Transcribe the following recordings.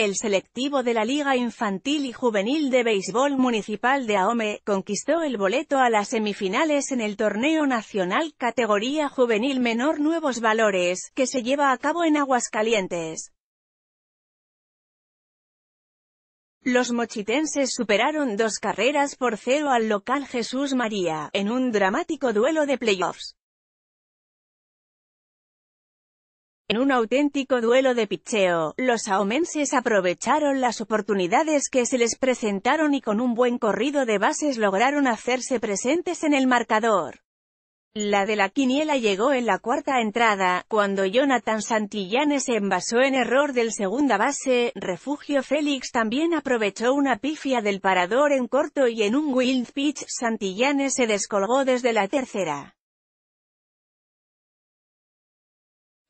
El selectivo de la Liga Infantil y Juvenil de Béisbol Municipal de Aome, conquistó el boleto a las semifinales en el Torneo Nacional Categoría Juvenil Menor Nuevos Valores, que se lleva a cabo en Aguascalientes. Los mochitenses superaron dos carreras por cero al local Jesús María, en un dramático duelo de playoffs. En un auténtico duelo de picheo, los saomenses aprovecharon las oportunidades que se les presentaron y con un buen corrido de bases lograron hacerse presentes en el marcador. La de la quiniela llegó en la cuarta entrada, cuando Jonathan Santillanes se envasó en error del segunda base, Refugio Félix también aprovechó una pifia del parador en corto y en un wild pitch Santillanes se descolgó desde la tercera.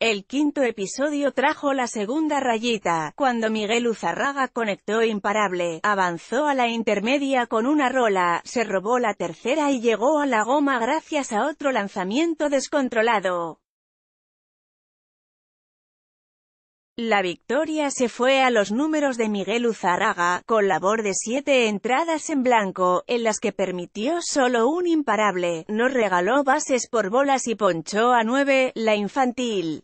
El quinto episodio trajo la segunda rayita, cuando Miguel Uzarraga conectó imparable, avanzó a la intermedia con una rola, se robó la tercera y llegó a la goma gracias a otro lanzamiento descontrolado. La victoria se fue a los números de Miguel Uzarraga, con labor de siete entradas en blanco, en las que permitió solo un imparable, no regaló bases por bolas y ponchó a nueve, la infantil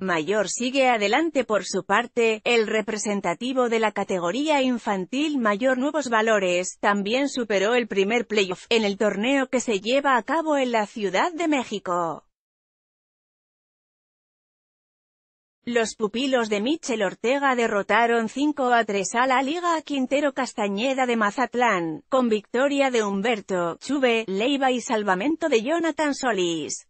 mayor sigue adelante por su parte, el representativo de la categoría infantil mayor Nuevos Valores, también superó el primer playoff, en el torneo que se lleva a cabo en la Ciudad de México. Los pupilos de Michel Ortega derrotaron 5 a 3 a la Liga Quintero Castañeda de Mazatlán, con victoria de Humberto, Chuve, Leiva y salvamento de Jonathan Solís.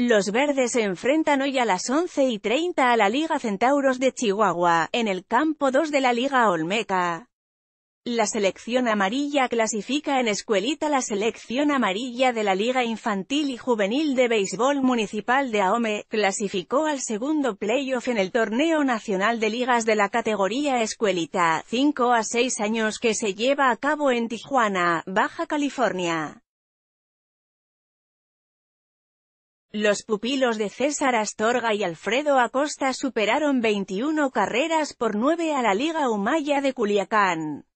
Los verdes se enfrentan hoy a las 11 y 30 a la Liga Centauros de Chihuahua, en el campo 2 de la Liga Olmeca. La selección amarilla clasifica en escuelita la selección amarilla de la Liga Infantil y Juvenil de Béisbol Municipal de Aome, clasificó al segundo playoff en el Torneo Nacional de Ligas de la categoría escuelita, 5 a 6 años que se lleva a cabo en Tijuana, Baja California. Los pupilos de César Astorga y Alfredo Acosta superaron 21 carreras por 9 a la Liga Humaya de Culiacán.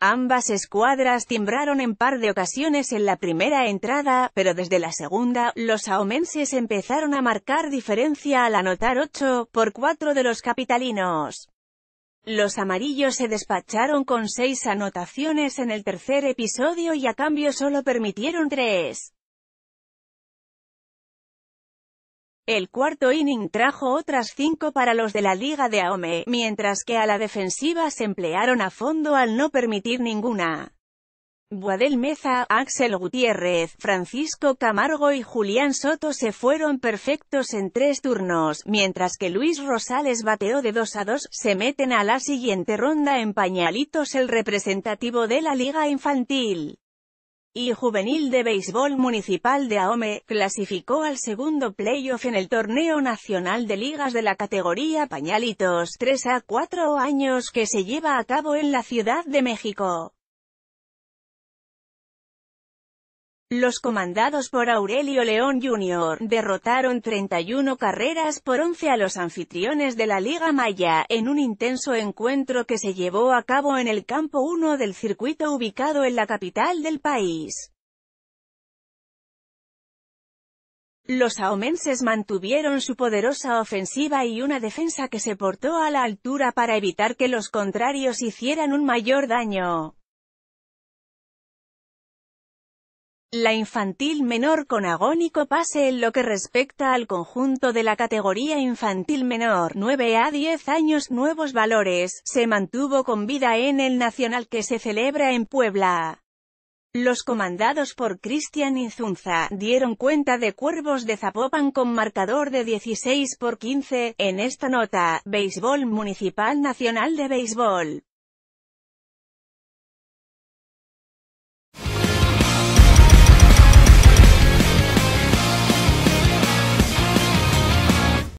Ambas escuadras timbraron en par de ocasiones en la primera entrada, pero desde la segunda, los saomenses empezaron a marcar diferencia al anotar 8 por 4 de los capitalinos. Los amarillos se despacharon con seis anotaciones en el tercer episodio y a cambio solo permitieron tres. El cuarto inning trajo otras cinco para los de la Liga de Aome, mientras que a la defensiva se emplearon a fondo al no permitir ninguna. Boadel Meza, Axel Gutiérrez, Francisco Camargo y Julián Soto se fueron perfectos en tres turnos, mientras que Luis Rosales bateó de 2 a 2, se meten a la siguiente ronda en pañalitos el representativo de la Liga Infantil y Juvenil de Béisbol Municipal de Ahome, clasificó al segundo playoff en el Torneo Nacional de Ligas de la categoría Pañalitos 3 a 4 años que se lleva a cabo en la Ciudad de México. Los comandados por Aurelio León Jr. derrotaron 31 carreras por 11 a los anfitriones de la Liga Maya, en un intenso encuentro que se llevó a cabo en el campo 1 del circuito ubicado en la capital del país. Los aomenses mantuvieron su poderosa ofensiva y una defensa que se portó a la altura para evitar que los contrarios hicieran un mayor daño. la infantil menor con agónico pase en lo que respecta al conjunto de la categoría infantil menor 9 a 10 años nuevos valores, se mantuvo con vida en el nacional que se celebra en Puebla. Los comandados por Cristian Inzunza, dieron cuenta de Cuervos de Zapopan con marcador de 16 por 15, en esta nota, Béisbol Municipal Nacional de Béisbol.